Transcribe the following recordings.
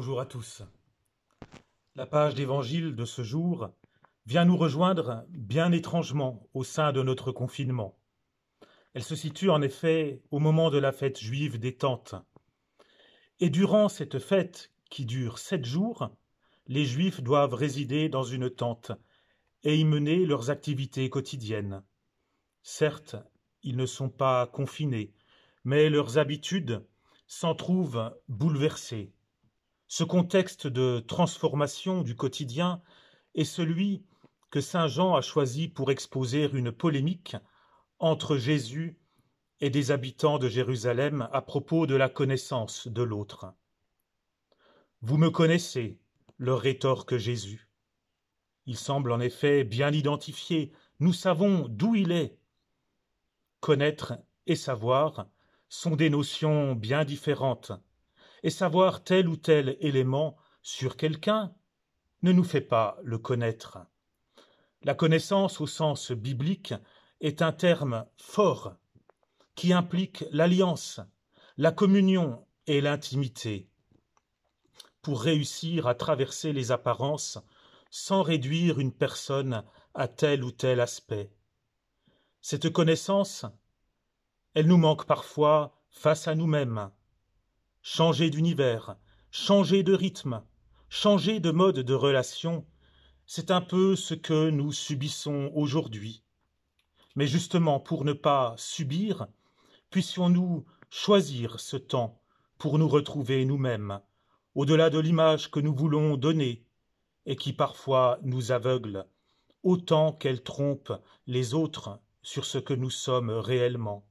Bonjour à tous. La page d'évangile de ce jour vient nous rejoindre bien étrangement au sein de notre confinement. Elle se situe en effet au moment de la fête juive des tentes. Et durant cette fête qui dure sept jours, les Juifs doivent résider dans une tente et y mener leurs activités quotidiennes. Certes, ils ne sont pas confinés, mais leurs habitudes s'en trouvent bouleversées. Ce contexte de transformation du quotidien est celui que Saint Jean a choisi pour exposer une polémique entre Jésus et des habitants de Jérusalem à propos de la connaissance de l'autre. Vous me connaissez, leur rétorque Jésus. Il semble en effet bien identifié, nous savons d'où il est. Connaître et savoir sont des notions bien différentes et savoir tel ou tel élément sur quelqu'un ne nous fait pas le connaître. La connaissance au sens biblique est un terme fort qui implique l'alliance, la communion et l'intimité. Pour réussir à traverser les apparences sans réduire une personne à tel ou tel aspect. Cette connaissance, elle nous manque parfois face à nous-mêmes, changer d'univers, changer de rythme, changer de mode de relation, c'est un peu ce que nous subissons aujourd'hui. Mais justement, pour ne pas subir, puissions-nous choisir ce temps pour nous retrouver nous-mêmes, au-delà de l'image que nous voulons donner et qui parfois nous aveugle, autant qu'elle trompe les autres sur ce que nous sommes réellement.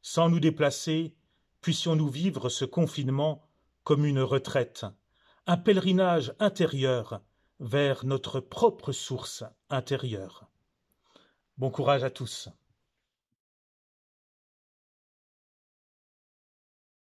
Sans nous déplacer, puissions-nous vivre ce confinement comme une retraite, un pèlerinage intérieur vers notre propre source intérieure. Bon courage à tous.